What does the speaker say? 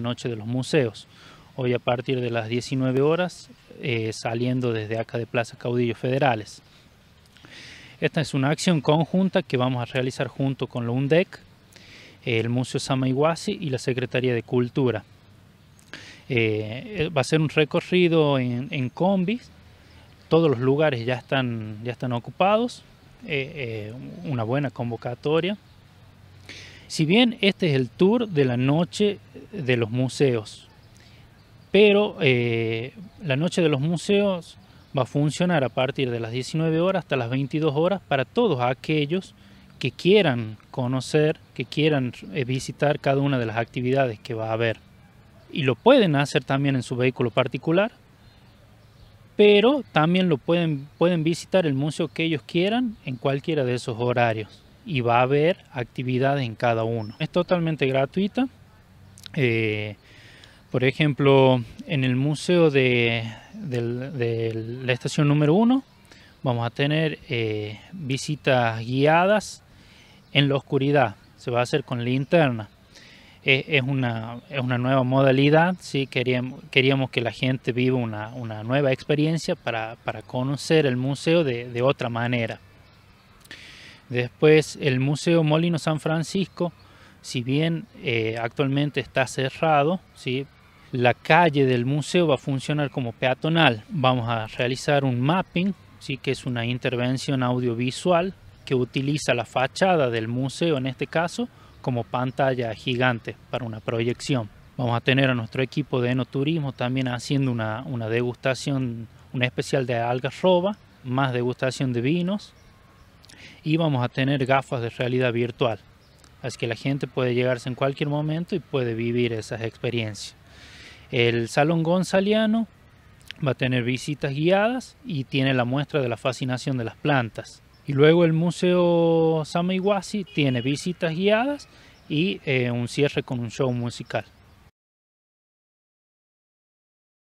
noche de los museos. Hoy a partir de las 19 horas, eh, saliendo desde acá de Plaza caudillo Federales. Esta es una acción conjunta que vamos a realizar junto con la UNDEC, el Museo Samayhuasi y la Secretaría de Cultura. Eh, eh, va a ser un recorrido en, en combis, todos los lugares ya están, ya están ocupados, una buena convocatoria. Si bien este es el tour de la noche de los museos. Pero eh, la noche de los museos va a funcionar a partir de las 19 horas hasta las 22 horas para todos aquellos que quieran conocer, que quieran eh, visitar cada una de las actividades que va a haber. Y lo pueden hacer también en su vehículo particular, pero también lo pueden, pueden visitar el museo que ellos quieran en cualquiera de esos horarios. Y va a haber actividades en cada uno. Es totalmente gratuita, eh, por ejemplo, en el museo de, la estación número 1 vamos a tener eh, visitas guiadas en la oscuridad. Se va a hacer con linterna. Es, una, nueva modalidad. ¿sí? Queríamos, que la gente viva una, nueva experiencia para, conocer el museo de, de otra manera. Después el Museo Molino San Francisco si bien eh, actualmente está cerrado, ¿sí? la calle del museo va a funcionar como peatonal. Vamos a realizar un mapping, ¿sí? que es una intervención audiovisual que utiliza la fachada del museo en este caso como pantalla gigante para una proyección. Vamos a tener a nuestro equipo de enoturismo también haciendo una, degustación, una especial de Algarroba, más degustación de vinos y vamos a tener gafas de realidad virtual. Así que la gente puede llegarse en cualquier momento y puede vivir esas experiencias. El Salón Gonzaliano va a tener visitas guiadas y tiene la muestra de la fascinación de las plantas. Y luego el Museo Wasi tiene visitas guiadas y eh, un cierre con un show musical.